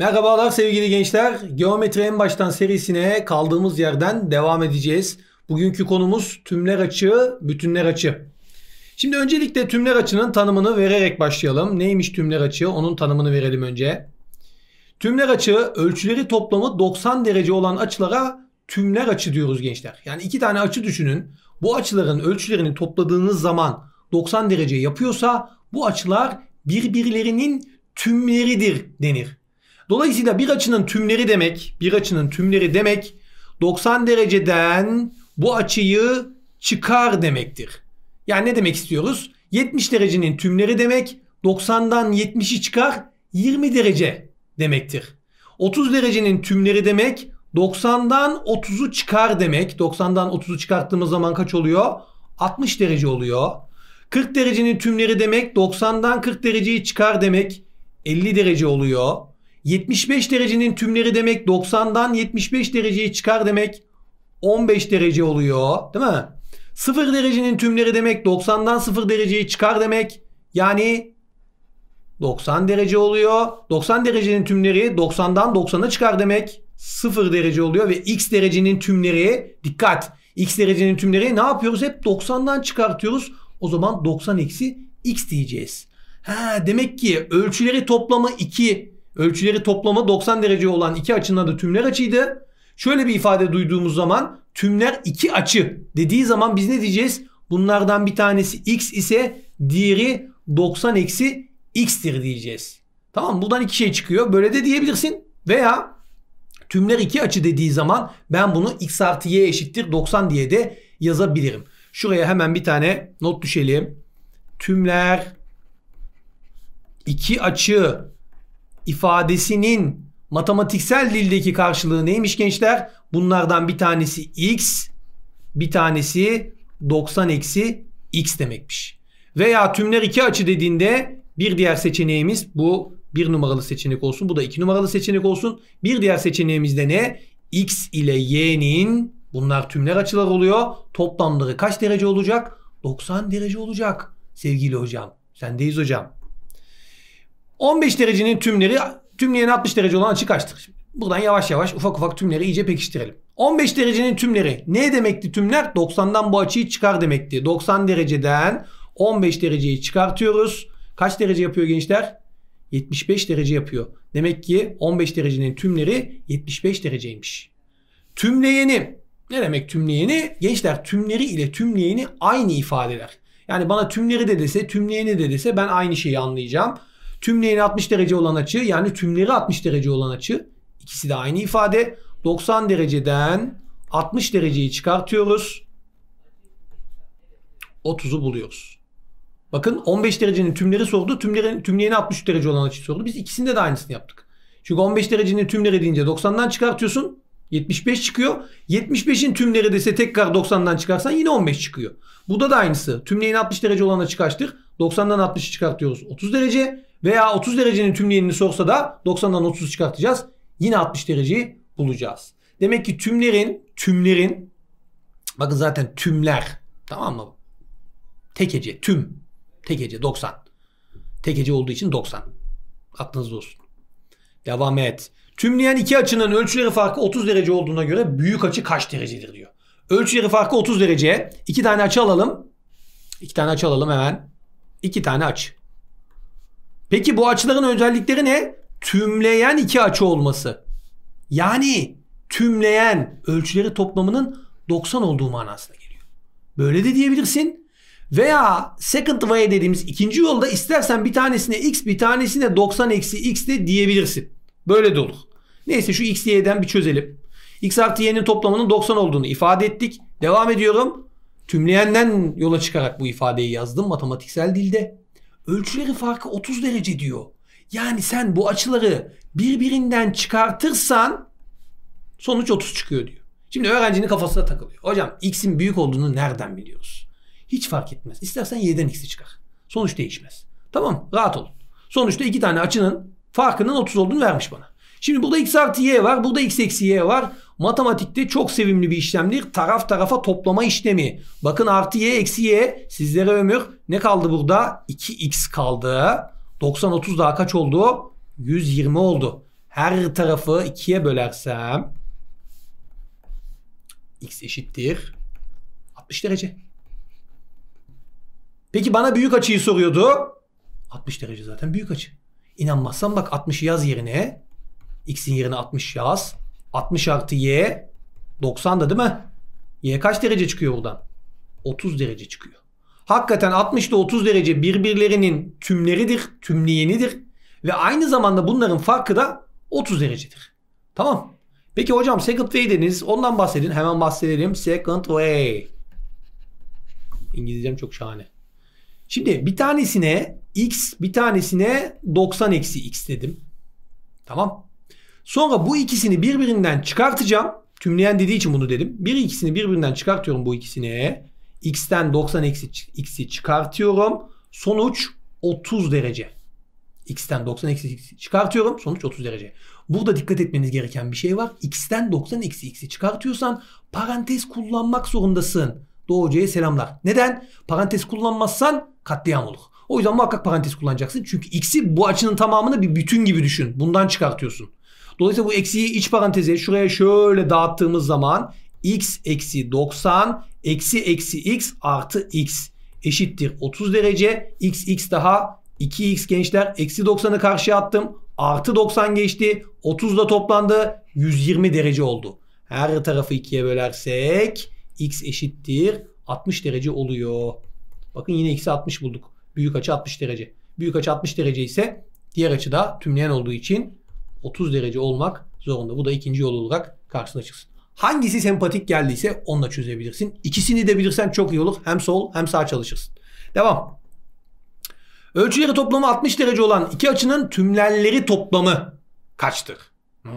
Merhabalar sevgili gençler. Geometri en baştan serisine kaldığımız yerden devam edeceğiz. Bugünkü konumuz tümler açı, bütünler açı. Şimdi öncelikle tümler açının tanımını vererek başlayalım. Neymiş tümler açı? Onun tanımını verelim önce. Tümler açı ölçüleri toplamı 90 derece olan açılara tümler açı diyoruz gençler. Yani iki tane açı düşünün. Bu açıların ölçülerini topladığınız zaman 90 derece yapıyorsa bu açılar birbirlerinin tümleridir denir. Dolayısıyla bir açının tümleri demek, bir açının tümleri demek 90 dereceden bu açıyı çıkar demektir. Yani ne demek istiyoruz? 70 derecenin tümleri demek 90'dan 70'i çıkar 20 derece demektir. 30 derecenin tümleri demek 90'dan 30'u çıkar demek. 90'dan 30'u çıkarttığımız zaman kaç oluyor? 60 derece oluyor. 40 derecenin tümleri demek 90'dan 40 dereceyi çıkar demek 50 derece oluyor. 75 derecenin tümleri demek 90'dan 75 dereceyi çıkar demek 15 derece oluyor değil mi? 0 derecenin tümleri demek 90'dan 0 dereceyi çıkar demek yani 90 derece oluyor. 90 derecenin tümleri 90'dan 90'a çıkar demek 0 derece oluyor ve x derecenin tümleri dikkat x derecenin tümleri ne yapıyoruz? Hep 90'dan çıkartıyoruz. O zaman 90 eksi x diyeceğiz. Ha, demek ki ölçüleri toplamı 2 Ölçüleri toplama 90 derece olan iki açının adı tümler açıydı. Şöyle bir ifade duyduğumuz zaman tümler iki açı dediği zaman biz ne diyeceğiz? Bunlardan bir tanesi x ise diğeri 90 eksi x'tir diyeceğiz. Tamam buradan iki şey çıkıyor. Böyle de diyebilirsin. Veya tümler iki açı dediği zaman ben bunu x artı y eşittir 90 diye de yazabilirim. Şuraya hemen bir tane not düşelim. Tümler iki açı ifadesinin matematiksel dildeki karşılığı neymiş gençler? Bunlardan bir tanesi x, bir tanesi 90 eksi x demekmiş. Veya tümler iki açı dediğinde bir diğer seçeneğimiz bu bir numaralı seçenek olsun. Bu da iki numaralı seçenek olsun. Bir diğer seçeneğimiz de ne? x ile y'nin bunlar tümler açılar oluyor. Toplamları kaç derece olacak? 90 derece olacak sevgili hocam. Sendeyiz hocam. 15 derecenin tümleri tümleyen 60 derece olan açı kaçtır? Buradan yavaş yavaş ufak ufak tümleri iyice pekiştirelim. 15 derecenin tümleri ne demekti tümler? 90'dan bu açıyı çıkar demekti. 90 dereceden 15 dereceyi çıkartıyoruz. Kaç derece yapıyor gençler? 75 derece yapıyor. Demek ki 15 derecenin tümleri 75 dereceymiş. Tümleyeni ne demek tümleyeni? Gençler tümleri ile tümleyeni aynı ifadeler. Yani bana tümleri de dese tümleyeni de dese ben aynı şeyi anlayacağım. Tümleğine 60 derece olan açı yani tümleri 60 derece olan açı ikisi de aynı ifade. 90 dereceden 60 dereceyi çıkartıyoruz. 30'u buluyoruz. Bakın 15 derecenin tümleri sordu. Tümlerin, tümleyeni 60 derece olan açı sordu. Biz ikisinde de aynısını yaptık. Çünkü 15 derecenin tümleri deyince 90'dan çıkartıyorsun. 75 çıkıyor. 75'in tümleri dese tekrar 90'dan çıkarsan yine 15 çıkıyor. Bu da da aynısı. Tümleyin 60 derece olan açı çıkarttık. 90'dan 60'ı çıkartıyoruz. 30 derece. Veya 30 derecenin tümleyenini sorsa da 90'dan 30 çıkartacağız. Yine 60 dereceyi bulacağız. Demek ki tümlerin, tümlerin bakın zaten tümler tamam mı? Tek hece, tüm. Tek hece 90. Tek hece olduğu için 90. Aklınızda olsun. Devam et. Tümleyen iki açının ölçüleri farkı 30 derece olduğuna göre büyük açı kaç derecedir diyor. Ölçüleri farkı 30 derece. İki tane açı alalım. İki tane açı alalım hemen. İki tane açı. Peki bu açıların özellikleri ne? Tümleyen iki açı olması. Yani tümleyen ölçüleri toplamının 90 olduğu manasına geliyor. Böyle de diyebilirsin. Veya second way dediğimiz ikinci yolda istersen bir tanesine x bir tanesine 90 eksi x de diyebilirsin. Böyle de olur. Neyse şu x y'den bir çözelim. x artı y'nin toplamının 90 olduğunu ifade ettik. Devam ediyorum. Tümleyenden yola çıkarak bu ifadeyi yazdım matematiksel dilde ölçüleri farkı 30 derece diyor. Yani sen bu açıları birbirinden çıkartırsan sonuç 30 çıkıyor diyor. Şimdi öğrencinin kafasına takılıyor. Hocam x'in büyük olduğunu nereden biliyoruz? Hiç fark etmez. İstersen y'den x'i çıkar. Sonuç değişmez. Tamam rahat olun. Sonuçta iki tane açının farkının 30 olduğunu vermiş bana. Şimdi burada x artı y var. Burada x eksi y var. Matematikte çok sevimli bir işlemdir. Taraf tarafa toplama işlemi. Bakın artı y eksi y sizlere ömür. Ne kaldı burada? 2x kaldı. 90 30 daha kaç oldu? 120 oldu. Her tarafı 2'ye bölersem x eşittir 60 derece. Peki bana büyük açıyı soruyordu. 60 derece zaten büyük açı. İnanmazsan bak 60'ı yaz yerine X'in yerine 60 yaz. 60 artı Y 90 da değil mi? Y kaç derece çıkıyor buradan? 30 derece çıkıyor. Hakikaten 60 ile 30 derece birbirlerinin tümleridir, tümleyenidir. Ve aynı zamanda bunların farkı da 30 derecedir. Tamam. Peki hocam second way dediniz. Ondan bahsedin. Hemen bahsedelim. Second way. İngilizcem çok şahane. Şimdi bir tanesine x bir tanesine 90 eksi x dedim. Tamam. Sonra bu ikisini birbirinden çıkartacağım. Tümleyen dediği için bunu dedim. Bir ikisini birbirinden çıkartıyorum bu ikisini. X'ten 90 eksi x'i çıkartıyorum. Sonuç 30 derece. X'ten 90 eksi x'i çıkartıyorum. Sonuç 30 derece. Burada dikkat etmeniz gereken bir şey var. X'ten 90 eksi x'i çıkartıyorsan parantez kullanmak zorundasın. Doğu Hoca'ya selamlar. Neden? Parantez kullanmazsan katliam olur. O yüzden muhakkak parantez kullanacaksın. Çünkü x'i bu açının tamamını bir bütün gibi düşün. Bundan çıkartıyorsun. Dolayısıyla bu eksiği iç paranteze şuraya şöyle dağıttığımız zaman x eksi 90 eksi eksi x artı x eşittir 30 derece. x x daha 2x gençler eksi 90'ı karşıya attım. Artı 90 geçti. 30 da toplandı. 120 derece oldu. Her tarafı ikiye bölersek x eşittir 60 derece oluyor. Bakın yine x'i 60 bulduk. Büyük açı 60 derece. Büyük açı 60 derece ise diğer açıda tümleyen olduğu için 30 derece olmak zorunda. Bu da ikinci yol olarak karşısına çıksın. Hangisi sempatik geldiyse onunla çözebilirsin. İkisini de bilirsen çok iyi olur. Hem sol hem sağ çalışırsın. Devam. Ölçüleri toplamı 60 derece olan iki açının tümlenleri toplamı kaçtır? Hmm.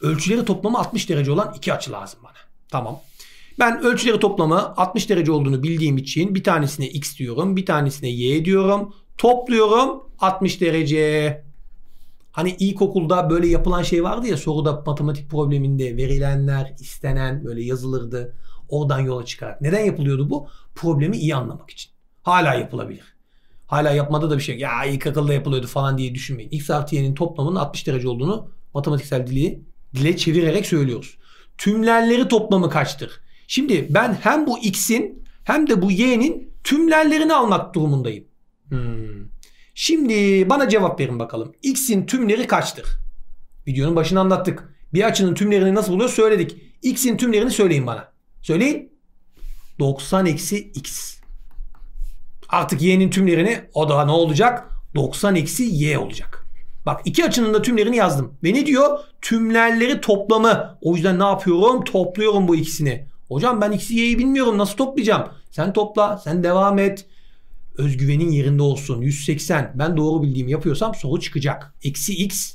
Ölçüleri toplamı 60 derece olan iki açı lazım bana. Tamam. Ben ölçüleri toplamı 60 derece olduğunu bildiğim için bir tanesine x diyorum, bir tanesine y diyorum. Topluyorum 60 derece. Hani ilkokulda böyle yapılan şey vardı ya soruda matematik probleminde verilenler istenen böyle yazılırdı. Oradan yola çıkarak. Neden yapılıyordu bu? Problemi iyi anlamak için. Hala yapılabilir. Hala yapmada da bir şey Ya ilk akılda yapılıyordu falan diye düşünmeyin. X artı y'nin toplamının 60 derece olduğunu matematiksel dili, dile çevirerek söylüyoruz. Tümlerleri toplamı kaçtır? Şimdi ben hem bu x'in hem de bu y'nin tümlerlerini almak durumundayım. Hmm. Şimdi bana cevap verin bakalım. X'in tümleri kaçtır? Videonun başını anlattık. Bir açının tümlerini nasıl buluyor söyledik. X'in tümlerini söyleyin bana. Söyleyin. 90 eksi X. Artık Y'nin tümlerini o da ne olacak? 90 eksi Y olacak. Bak iki açının da tümlerini yazdım. Ve ne diyor? Tümlerleri toplamı. O yüzden ne yapıyorum? Topluyorum bu ikisini. Hocam ben X'i Y'yi bilmiyorum. Nasıl toplayacağım? Sen topla. Sen devam et özgüvenin yerinde olsun. 180 ben doğru bildiğimi yapıyorsam soru çıkacak. Eksi x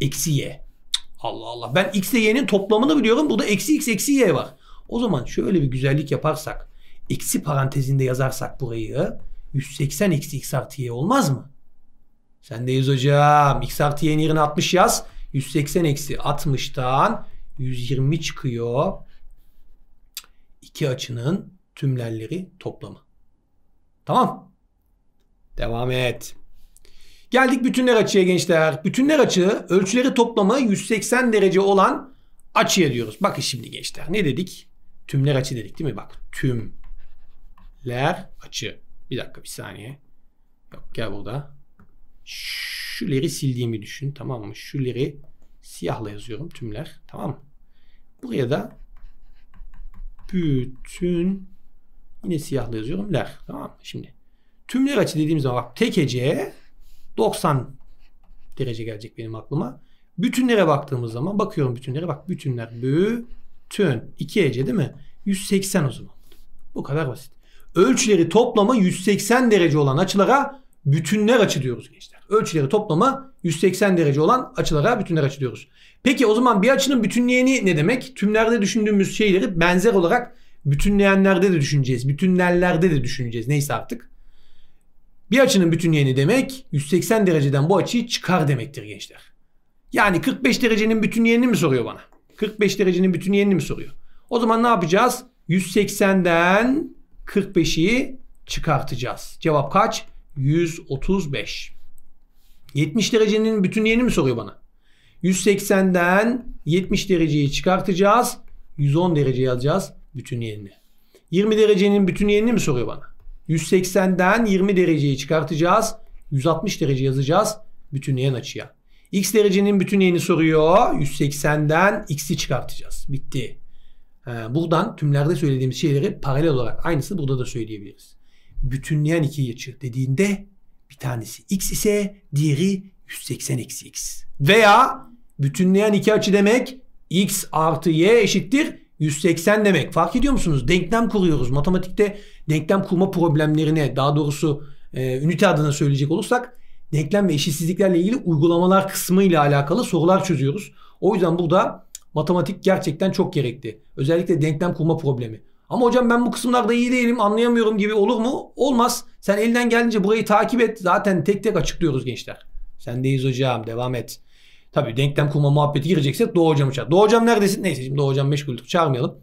eksi y. Allah Allah ben x ile y'nin toplamını biliyorum. Burada eksi x eksi y var. O zaman şöyle bir güzellik yaparsak eksi parantezinde yazarsak burayı 180 eksi x artı y olmaz mı? Sen deyiz hocam. X artı y'nin yerine 60 yaz. 180 eksi 60'tan 120 çıkıyor. İki açının tümlerleri toplamı. Tamam. Devam et. Geldik bütünler açıya gençler. Bütünler açığı ölçüleri toplamı 180 derece olan açıya diyoruz. Bakın şimdi gençler ne dedik? Tümler açı dedik değil mi? Bak tümler açı. Bir dakika bir saniye. Yok gel burada. Şuleri sildiğimi düşün tamam mı? Şuleri siyahla yazıyorum tümler tamam mı? Buraya da bütün yine siyahla yazıyorum ler tamam mı? Şimdi Tümler açı dediğimiz zaman bak tek heceye 90 derece gelecek benim aklıma. Bütünlere baktığımız zaman bakıyorum bütünlere bak bütünler bütün iki hece değil mi? 180 o zaman. Bu kadar basit. Ölçüleri toplama 180 derece olan açılara bütünler açı diyoruz gençler. Ölçüleri toplama 180 derece olan açılara bütünler açı diyoruz. Peki o zaman bir açının bütünleyeni ne demek? Tümlerde düşündüğümüz şeyleri benzer olarak bütünleyenlerde de düşüneceğiz. Bütünlerlerde de düşüneceğiz. Neyse artık. Bir açının bütünleyeni demek 180 dereceden bu açıyı çıkar demektir gençler. Yani 45 derecenin bütünleyenini mi soruyor bana? 45 derecenin bütünleyenini mi soruyor? O zaman ne yapacağız? 180'den 45'i çıkartacağız. Cevap kaç? 135. 70 derecenin bütünleyenini mi soruyor bana? 180'den 70 dereceyi çıkartacağız. 110 derece yazacağız bütünleyenini. 20 derecenin bütünleyenini mi soruyor bana? 180'den 20 dereceyi çıkartacağız. 160 derece yazacağız bütünleyen açıya. X derecenin bütünleyeni soruyor. 180'den x'i çıkartacağız. Bitti. Ee, buradan tümlerde söylediğimiz şeyleri paralel olarak aynısı burada da söyleyebiliriz. Bütünleyen iki açı dediğinde bir tanesi x ise diğeri 180 eksi x. Veya bütünleyen iki açı demek x artı y eşittir 180 demek. Fark ediyor musunuz? Denklem kuruyoruz. Matematikte denklem kurma problemlerine daha doğrusu e, ünite adına söyleyecek olursak denklem ve eşitsizliklerle ilgili uygulamalar kısmı ile alakalı sorular çözüyoruz. O yüzden burada matematik gerçekten çok gerekli. Özellikle denklem kurma problemi. Ama hocam ben bu kısımlarda iyi değilim anlayamıyorum gibi olur mu? Olmaz. Sen elden geldiğince burayı takip et. Zaten tek tek açıklıyoruz gençler. Sendeyiz hocam devam et. Tabii denklem kurma muhabbeti gireceksek Doğu hocamı çağır. Doğu hocam neredesin? Neyse şimdi Doğu hocam meşguldük çağırmayalım.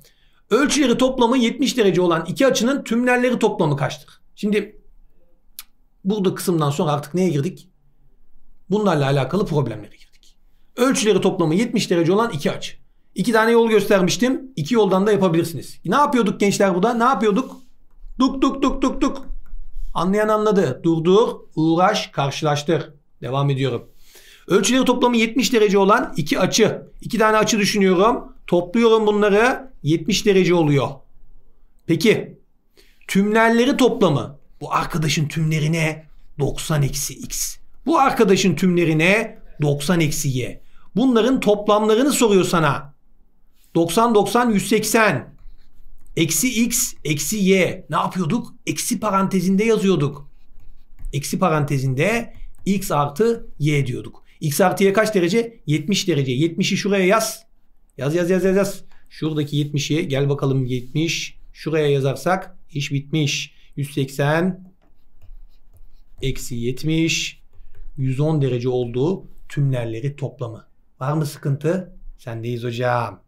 Ölçüleri toplamı 70 derece olan iki açının tümlerleri toplamı kaçtır? Şimdi burada kısımdan sonra artık neye girdik? Bunlarla alakalı problemlere girdik. Ölçüleri toplamı 70 derece olan iki açı. İki tane yol göstermiştim. İki yoldan da yapabilirsiniz. Ne yapıyorduk gençler burada? Ne yapıyorduk? Duk duk duk duk duk. Anlayan anladı. Durdur, uğraş, karşılaştır. Devam ediyorum. Ölçüleri toplamı 70 derece olan iki açı. iki tane açı düşünüyorum. Topluyorum bunları 70 derece oluyor. Peki tümlerleri toplamı bu arkadaşın tümlerine 90 eksi x. Bu arkadaşın tümlerine 90 eksi y. Bunların toplamlarını soruyor sana. 90 90 180. Eksi x eksi y. Ne yapıyorduk? Eksi parantezinde yazıyorduk. Eksi parantezinde x artı y diyorduk. X artıya kaç derece? 70 derece. 70'i şuraya yaz. Yaz yaz yaz yaz yaz. Şuradaki 70'i gel bakalım 70. Şuraya yazarsak iş bitmiş. 180 eksi 70 110 derece olduğu tümlerleri toplamı. Var mı sıkıntı? Sendeyiz hocam.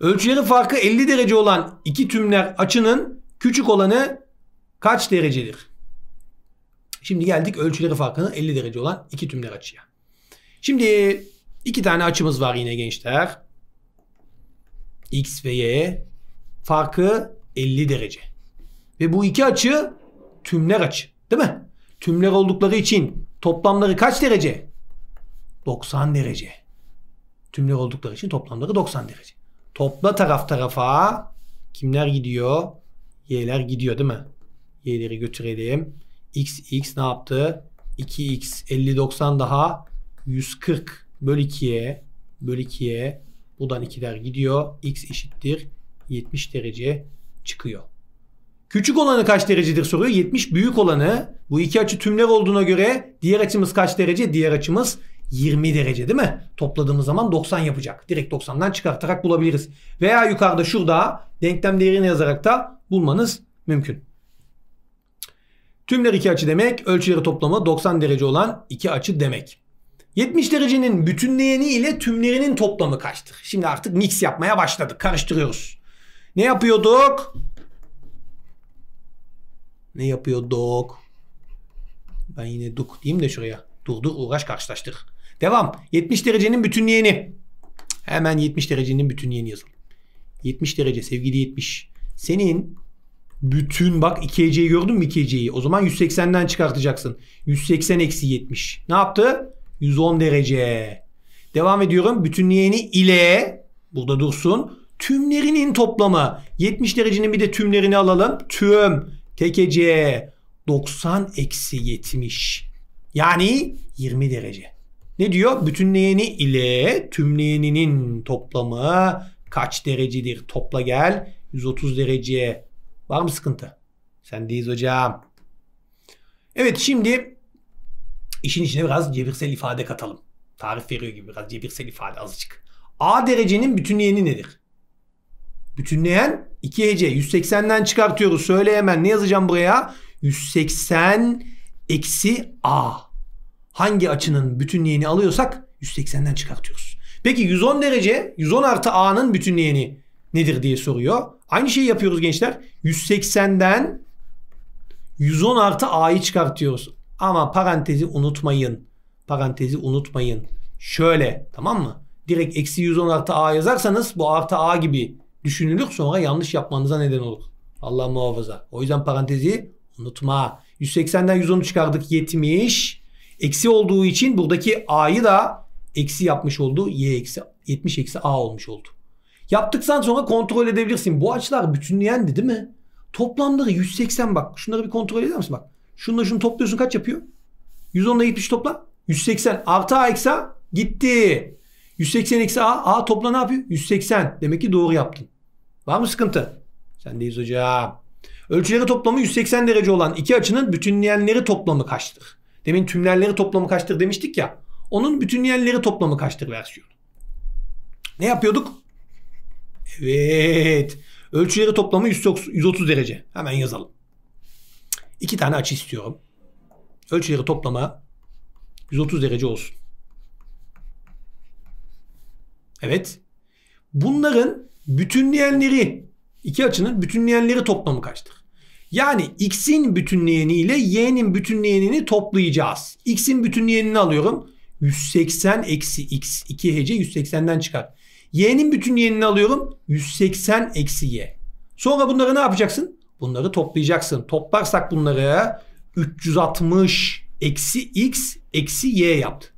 Ölçüleri farkı 50 derece olan iki tümler açının küçük olanı kaç derecedir? Şimdi geldik ölçüleri farkının 50 derece olan iki tümler açıya. Şimdi iki tane açımız var yine gençler. X ve Y farkı 50 derece. Ve bu iki açı tümler açı değil mi? Tümler oldukları için toplamları kaç derece? 90 derece. Tümler oldukları için toplamları 90 derece. Topla taraf tarafa kimler gidiyor? Y'ler gidiyor değil mi? Y'leri götürelim. X, X ne yaptı? 2X 50 90 daha 140 böl 2'ye böl 2'ye buradan 2'ler gidiyor. X eşittir 70 derece çıkıyor. Küçük olanı kaç derecedir soruyor. 70 büyük olanı bu iki açı tümler olduğuna göre diğer açımız kaç derece? Diğer açımız 20 derece değil mi? Topladığımız zaman 90 yapacak. Direkt 90'dan çıkartarak bulabiliriz. Veya yukarıda şurada denklem değerini yazarak da bulmanız mümkün. Tümler iki açı demek, ölçüleri toplamı 90 derece olan iki açı demek. 70 derecenin bütünleyeni ile tümlerinin toplamı kaçtır? Şimdi artık mix yapmaya başladık. Karıştırıyoruz. Ne yapıyorduk? Ne yapıyorduk? Ben yine duk diyeyim de şuraya. Dur dur uğraş karşılaştır. Devam. 70 derecenin bütünleyeni. Hemen 70 derecenin bütünleyeni yazalım. 70 derece sevgili 70. Senin bütün bak 2 eceyi gördün mü 2 eceyi? O zaman 180'den çıkartacaksın. 180 eksi 70. Ne yaptı? 110 derece. Devam ediyorum. Bütünleyeni ile burada dursun. Tümlerinin toplamı. 70 derecenin bir de tümlerini alalım. Tüm. Tekece. 90 eksi 70. Yani 20 derece. Ne diyor? Bütünleyeni ile tümleyeninin toplamı kaç derecedir? Topla gel. 130 derece. Var mı sıkıntı? Sendeyiz hocam. Evet şimdi İşin içine biraz cebirsel ifade katalım. Tarif veriyor gibi biraz cebirsel ifade azıcık. A derecenin bütünleyeni nedir? Bütünleyen 2 hece. 180'den çıkartıyoruz. Söyle hemen ne yazacağım buraya? 180 eksi A. Hangi açının bütünleyeni alıyorsak 180'den çıkartıyoruz. Peki 110 derece 110 artı A'nın bütünleyeni nedir diye soruyor. Aynı şeyi yapıyoruz gençler. 180'den 110 artı A'yı çıkartıyoruz. Ama parantezi unutmayın. Parantezi unutmayın. Şöyle tamam mı? Direkt eksi 110 artı a yazarsanız bu artı a gibi düşünülür sonra yanlış yapmanıza neden olur. Allah muhafaza. O yüzden parantezi unutma. 180'den 110 çıkardık 70. Eksi olduğu için buradaki a'yı da eksi yapmış oldu. Y eksi 70 eksi a olmuş oldu. Yaptıktan sonra kontrol edebilirsin. Bu açılar bütünleyendi değil mi? Toplamları 180 bak. Şunları bir kontrol eder misin bak. Şununla şunu topluyorsun kaç yapıyor? 110 ile 70 topla. 180 artı A eksi A gitti. 180 eksi A. A topla ne yapıyor? 180. Demek ki doğru yaptın. Var mı sıkıntı? Sen Sendeyiz hocam. Ölçüleri toplamı 180 derece olan iki açının bütünleyenleri toplamı kaçtır? Demin tümlerleri toplamı kaçtır demiştik ya. Onun bütünleyenleri toplamı kaçtır versiyonu. Ne yapıyorduk? Evet. Ölçüleri toplamı 130 derece. Hemen yazalım. İki tane açı istiyorum. Ölçüleri toplama 130 derece olsun. Evet. Bunların bütünleyenleri iki açının bütünleyenleri toplamı kaçtır? Yani x'in bütünleyeni ile y'nin bütünleyenini toplayacağız. x'in bütünleyenini alıyorum. 180 eksi x. 2 hece 180'den çıkar. y'nin bütünleyenini alıyorum. 180 eksi y. Sonra bunları ne yapacaksın? Bunları toplayacaksın. Toplarsak bunları 360 eksi x eksi y yaptı.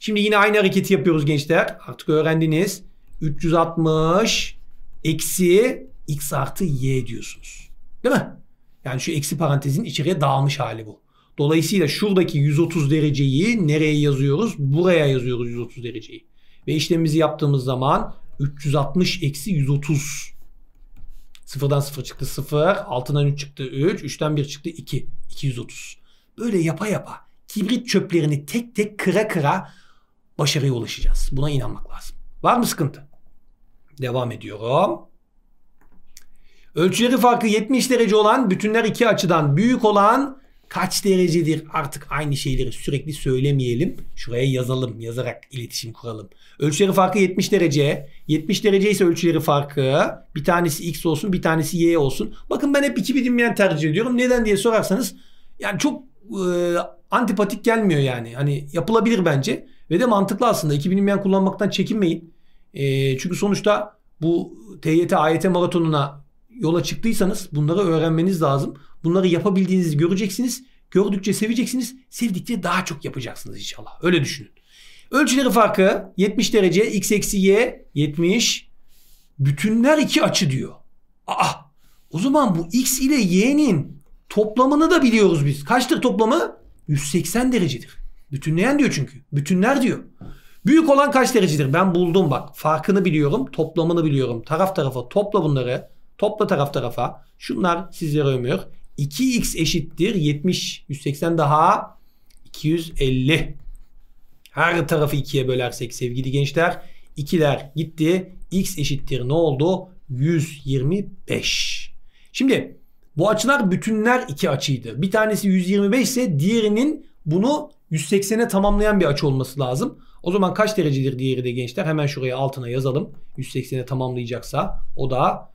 Şimdi yine aynı hareketi yapıyoruz gençler. Artık öğrendiniz. 360 eksi x artı y diyorsunuz. Değil mi? Yani şu eksi parantezin içeriye dağılmış hali bu. Dolayısıyla şuradaki 130 dereceyi nereye yazıyoruz? Buraya yazıyoruz 130 dereceyi. Ve işlemimizi yaptığımız zaman 360 eksi 130 Sıfırdan sıfır çıktı sıfır. Altından üç çıktı üç. Üçten bir çıktı iki. 230. Böyle yapa yapa kibrit çöplerini tek tek kıra kıra başarıya ulaşacağız. Buna inanmak lazım. Var mı sıkıntı? Devam ediyorum. Ölçüleri farkı 70 derece olan bütünler iki açıdan büyük olan kaç derecedir artık aynı şeyleri sürekli söylemeyelim. Şuraya yazalım, yazarak iletişim kuralım. Ölçüleri farkı 70 derece. 70 derece ise ölçüleri farkı. Bir tanesi x olsun, bir tanesi y olsun. Bakın ben hep iki bilinmeyen tercih ediyorum. Neden diye sorarsanız yani çok e, antipatik gelmiyor yani. Hani yapılabilir bence. Ve de mantıklı aslında. İki bilinmeyen kullanmaktan çekinmeyin. E, çünkü sonuçta bu TYT, AYT maratonuna yola çıktıysanız bunları öğrenmeniz lazım. Bunları yapabildiğinizi göreceksiniz. Gördükçe seveceksiniz. Sevdikçe daha çok yapacaksınız inşallah. Öyle düşünün. Ölçüleri farkı 70 derece x eksi y 70 bütünler iki açı diyor. Aa o zaman bu x ile y'nin toplamını da biliyoruz biz. Kaçtır toplamı? 180 derecedir. Bütünleyen diyor çünkü. Bütünler diyor. Büyük olan kaç derecedir? Ben buldum bak. Farkını biliyorum. Toplamını biliyorum. Taraf tarafa topla bunları. Topla taraf tarafa. Şunlar sizlere ömür. 2x eşittir 70. 180 daha 250. Her tarafı 2'ye bölersek sevgili gençler. 2'ler gitti. x eşittir ne oldu? 125. Şimdi bu açılar bütünler iki açıydı. Bir tanesi 125 ise diğerinin bunu 180'e tamamlayan bir açı olması lazım. O zaman kaç derecedir diğeri de gençler? Hemen şuraya altına yazalım. 180'e tamamlayacaksa o da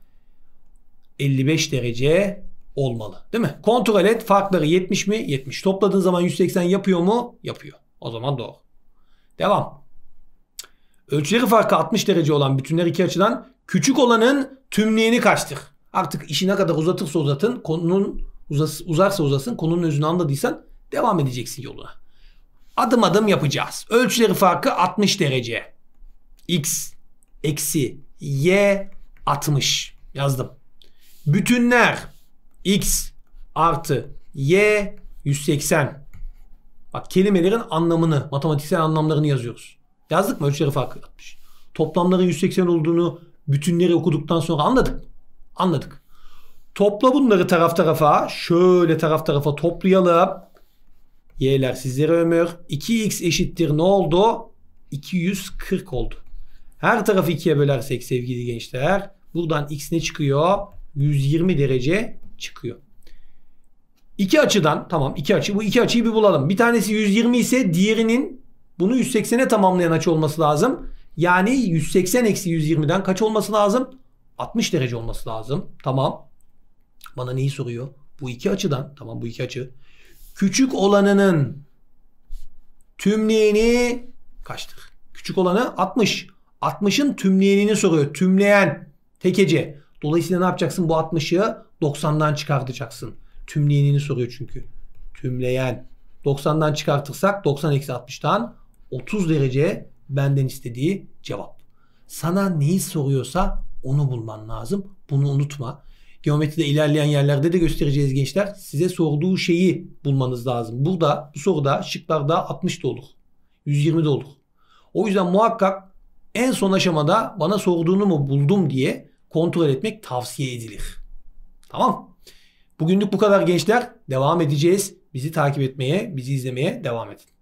55 derece olmalı. Değil mi? Kontrol et farkları 70 mi? 70. Topladığın zaman 180 yapıyor mu? Yapıyor. O zaman doğru. Devam. Ölçüleri farkı 60 derece olan bütünler iki açıdan küçük olanın tümliğini kaçtır? Artık işi ne kadar uzatırsa uzatın, konunun uzas, uzarsa uzasın, konunun özünü anladıysan devam edeceksin yoluna. Adım adım yapacağız. Ölçüleri farkı 60 derece. X eksi y 60 yazdım. Bütünler x artı y 180. Bak kelimelerin anlamını, matematiksel anlamlarını yazıyoruz. Yazdık mı? Ölçüleri farkı atmış. Toplamların 180 olduğunu bütünleri okuduktan sonra anladık. Anladık. Topla bunları taraf tarafa. Şöyle taraf tarafa toplayalım. Y'ler sizlere ömür. 2x eşittir ne oldu? 240 oldu. Her tarafı ikiye bölersek sevgili gençler. Buradan x ne çıkıyor? 120 derece çıkıyor. İki açıdan tamam iki açı bu iki açıyı bir bulalım. Bir tanesi 120 ise diğerinin bunu 180'e tamamlayan açı olması lazım. Yani 180 eksi 120'den kaç olması lazım? 60 derece olması lazım. Tamam. Bana neyi soruyor? Bu iki açıdan tamam bu iki açı. Küçük olanının tümleyeni kaçtır? Küçük olanı 60. 60'ın tümleyenini soruyor. Tümleyen tekece. Dolayısıyla ne yapacaksın bu 60'ı 90'dan çıkartacaksın. Tümleyenini soruyor çünkü. Tümleyen. 90'dan çıkartırsak 90 eksi 60'tan 30 derece benden istediği cevap. Sana neyi soruyorsa onu bulman lazım. Bunu unutma. Geometride ilerleyen yerlerde de göstereceğiz gençler. Size sorduğu şeyi bulmanız lazım. Burada bu soruda şıklarda 60 da olur. 120 de olur. O yüzden muhakkak en son aşamada bana sorduğunu mu buldum diye kontrol etmek tavsiye edilir. Tamam. Bugünlük bu kadar gençler. Devam edeceğiz. Bizi takip etmeye, bizi izlemeye devam edin.